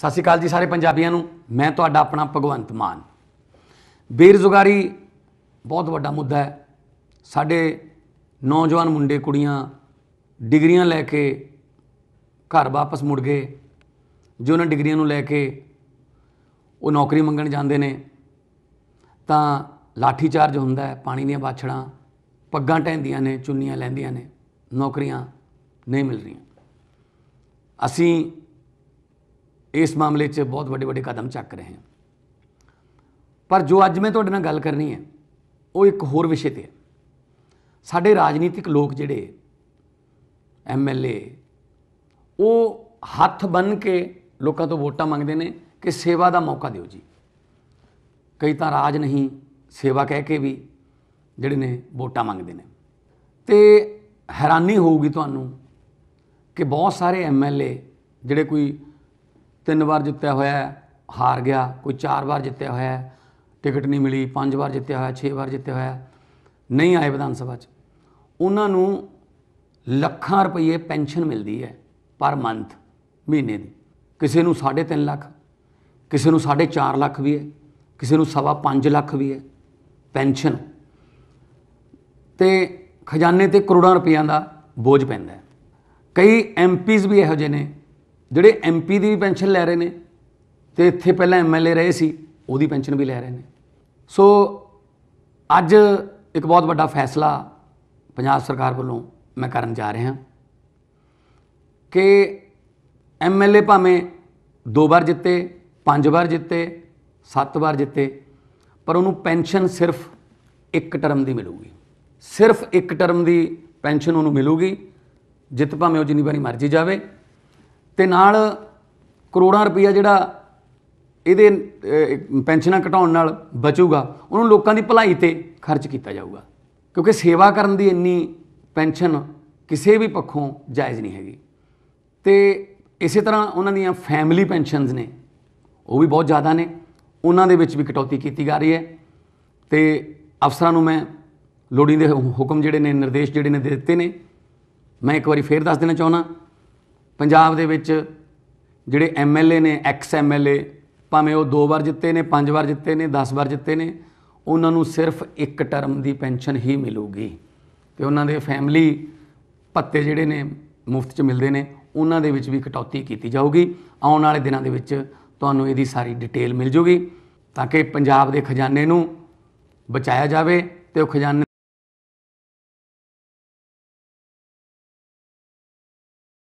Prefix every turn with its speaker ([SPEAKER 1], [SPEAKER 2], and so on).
[SPEAKER 1] ਸਤਿ ਸ਼੍ਰੀ ਅਕਾਲ ਜੀ ਸਾਰੇ ਪੰਜਾਬੀਆਂ ਨੂੰ ਮੈਂ ਤੁਹਾਡਾ ਆਪਣਾ ਭਗਵੰਤ ਮਾਨ ਬੇਰਜ਼ੁਗਾਰੀ ਬਹੁਤ ਵੱਡਾ ਮੁੱਦਾ ਹੈ ਸਾਡੇ ਨੌਜਵਾਨ ਮੁੰਡੇ ਕੁੜੀਆਂ ਡਿਗਰੀਆਂ ਲੈ ਕੇ ਘਰ ਵਾਪਸ ਮੁੜ ਗਏ ਜੋ ਉਹਨਾਂ ਡਿਗਰੀਆਂ ਨੂੰ ਲੈ ਕੇ ਉਹ ਨੌਕਰੀ ਮੰਗਣ ਜਾਂਦੇ ਨੇ ਤਾਂ ਲਾਠੀ ਚਾਰਜ ਹੁੰਦਾ ਹੈ ਪਾਣੀ ਦੀਆਂ ਬਾਛੜਾਂ ਪੱਗਾਂ ਟੈਂਦੀਆਂ ਨੇ ਚੁੰਨੀਆਂ ਲੈਂਦੀਆਂ ਨੇ ਨੌਕਰੀਆਂ ਨਹੀਂ ਮਿਲ ਰਹੀਆਂ ਅਸੀਂ ਇਸ ਮਾਮਲੇ 'ਚ ਬਹੁਤ ਵੱਡੇ ਵੱਡੇ ਕਦਮ ਚੱਕ ਰਹੇ ਹਾਂ ਪਰ ਜੋ ਅੱਜ ਮੈਂ ਤੁਹਾਡੇ ਨਾਲ ਗੱਲ ਕਰਨੀ ਹੈ ਉਹ ਇੱਕ ਹੋਰ ਵਿਸ਼ੇ ਤੇ ਹੈ ਸਾਡੇ ਰਾਜਨੀਤਿਕ ਲੋਕ ਜਿਹੜੇ ਐਮਐਲਏ ਉਹ ਹੱਥ ਬੰਨ ਕੇ ਲੋਕਾਂ ਤੋਂ ਵੋਟਾਂ ਮੰਗਦੇ ਨੇ ਕਿ ਸੇਵਾ ਦਾ ਮੌਕਾ ਦਿਓ ਜੀ ਕਈ ਤਾਂ ਰਾਜ ਨਹੀਂ ਸੇਵਾ ਕਹਿ ਕੇ ਵੀ ਜਿਹੜੇ ਨੇ ਵੋਟਾਂ ਮੰਗਦੇ ਨੇ ਤੇ ਹੈਰਾਨੀ ਹੋਊਗੀ ਤੁਹਾਨੂੰ ਕਿ ਬਹੁਤ ਸਾਰੇ ਐਮਐਲਏ ਜਿਹੜੇ ਕੋਈ ਤਿੰਨ ਵਾਰ ਜਿੱਤਿਆ ਹੋਇਆ ਹਾਰ ਗਿਆ ਕੋਈ ਚਾਰ ਵਾਰ ਜਿੱਤਿਆ ਹੋਇਆ ਟਿਕਟ ਨਹੀਂ ਮਿਲੀ ਪੰਜ ਵਾਰ ਜਿੱਤਿਆ ਹੋਇਆ ਛੇ ਵਾਰ ਜਿੱਤਿਆ ਹੋਇਆ ਨਹੀਂ ਆਏ ਵਿਧਾਨ ਸਭਾ 'ਚ ਉਹਨਾਂ ਨੂੰ ਲੱਖਾਂ ਰੁਪਏ ਪੈਨਸ਼ਨ ਮਿਲਦੀ ਹੈ ਪਰ ਮੰਥ ਮਹੀਨੇ ਦੀ ਕਿਸੇ ਨੂੰ 3.5 ਲੱਖ ਕਿਸੇ ਨੂੰ 4.5 ਲੱਖ ਵੀ ਹੈ ਕਿਸੇ ਨੂੰ 5.5 ਲੱਖ ਵੀ ਹੈ ਪੈਨਸ਼ਨ ਤੇ ਖਜ਼ਾਨੇ ਤੇ ਕਰੋੜਾਂ ਰੁਪਈਆਂ ਦਾ ਬੋਝ ਪੈਂਦਾ ਹੈ ਕਈ ਐਮਪੀਜ਼ ਵੀ ਇਹੋ ਜਿਹੇ ਨੇ ਜਿਹੜੇ ਐਮਪੀ ਦੀ ਪੈਨਸ਼ਨ ਲੈ ਰਹੇ ਨੇ ਤੇ ਇੱਥੇ ਪਹਿਲਾਂ ਐਮਐਲਏ ਰਹੇ ਸੀ ਉਹਦੀ ਪੈਨਸ਼ਨ ਵੀ ਲੈ ਰਹੇ ਨੇ ਸੋ ਅੱਜ ਇੱਕ ਬਹੁਤ ਵੱਡਾ ਫੈਸਲਾ ਪੰਜਾਬ ਸਰਕਾਰ ਵੱਲੋਂ ਮੈਂ ਕਰਨ ਜਾ ਰਿਹਾ ਕਿ ਐਮਐਲਏ ਭਾਵੇਂ ਦੋ ਵਾਰ ਜਿੱਤੇ ਪੰਜ ਵਾਰ ਜਿੱਤੇ ਸੱਤ ਵਾਰ ਜਿੱਤੇ ਪਰ ਉਹਨੂੰ ਪੈਨਸ਼ਨ ਸਿਰਫ ਇੱਕ ਟਰਮ ਦੀ ਮਿਲੂਗੀ ਸਿਰਫ ਇੱਕ ਟਰਮ ਦੀ ਪੈਨਸ਼ਨ ਉਹਨੂੰ ਮਿਲੂਗੀ ਜਿੱਤ ਭਾਵੇਂ ਉਹ ਜਿੰਨੀ ਵਾਰੀ ਮਰਜ਼ੀ ਜਾਵੇ ਤੇ ਨਾਲ ਕਰੋੜਾਂ ਰੁਪਇਆ ਜਿਹੜਾ ਇਹਦੇ ਪੈਨਸ਼ਨਾਂ ਘਟਾਉਣ ਨਾਲ ਬਚੂਗਾ ਉਹਨੂੰ ਲੋਕਾਂ ਦੀ ਭਲਾਈ ਤੇ ਖਰਚ ਕੀਤਾ ਜਾਊਗਾ ਕਿਉਂਕਿ ਸੇਵਾ ਕਰਨ ਦੀ ਇੰਨੀ ਪੈਨਸ਼ਨ ਕਿਸੇ ਵੀ ਪੱਖੋਂ ਜਾਇਜ਼ ਨਹੀਂ ਹੈਗੀ ਤੇ ਇਸੇ ਤਰ੍ਹਾਂ ਉਹਨਾਂ ਦੀਆਂ ਫੈਮਿਲੀ ਪੈਨਸ਼ਨਸ ਨੇ ਉਹ ਵੀ ਬਹੁਤ ਜ਼ਿਆਦਾ ਨੇ ਉਹਨਾਂ ਦੇ ਵਿੱਚ ਵੀ ਕਟੌਤੀ ਕੀਤੀ ਜਾ ਰਹੀ ਹੈ ਤੇ ਅਫਸਰਾਂ ਨੂੰ ਮੈਂ ਲੋੜੀਂਦੇ ਹੁਕਮ ਜਿਹੜੇ ਨੇ ਨਿਰਦੇਸ਼ ਜਿਹੜੇ ਨੇ ਦਿੱਤੇ ਨੇ ਮੈਂ ਇੱਕ ਵਾਰੀ ਫੇਰ ਦੱਸ ਦੇਣਾ ਚਾਹੁੰਦਾ ਪੰਜਾਬ ਦੇ ਵਿੱਚ ਜਿਹੜੇ ਐਮਐਲਏ ਨੇ ਐਕਸ ਐਮਐਲਏ ਭਾਵੇਂ ਉਹ ਦੋ ਵਾਰ ਜਿੱਤੇ ਨੇ ਪੰਜ ਵਾਰ ਜਿੱਤੇ ਨੇ 10 ਵਾਰ ਜਿੱਤੇ ਨੇ ਉਹਨਾਂ ਨੂੰ ਸਿਰਫ ਇੱਕ ਟਰਮ ਦੀ ਪੈਨਸ਼ਨ ਹੀ ਮਿਲੂਗੀ ਤੇ ਉਹਨਾਂ ਦੇ ਫੈਮਿਲੀ ਭੱਤੇ ਜਿਹੜੇ ਨੇ ਮੁਫਤ 'ਚ ਮਿਲਦੇ ਨੇ ਉਹਨਾਂ ਦੇ ਵਿੱਚ ਵੀ ਕਟੌਤੀ ਕੀਤੀ ਜਾਊਗੀ ਆਉਣ ਵਾਲੇ ਦਿਨਾਂ ਦੇ ਵਿੱਚ ਤੁਹਾਨੂੰ ਇਹਦੀ ਸਾਰੀ ਡਿਟੇਲ ਮਿਲ ਜੂਗੀ ਤਾਂ ਕਿ ਪੰਜਾਬ ਦੇ ਖਜ਼ਾਨੇ ਨੂੰ ਬਚਾਇਆ ਜਾਵੇ ਤੇ ਉਹ ਖਜ਼ਾਨੇ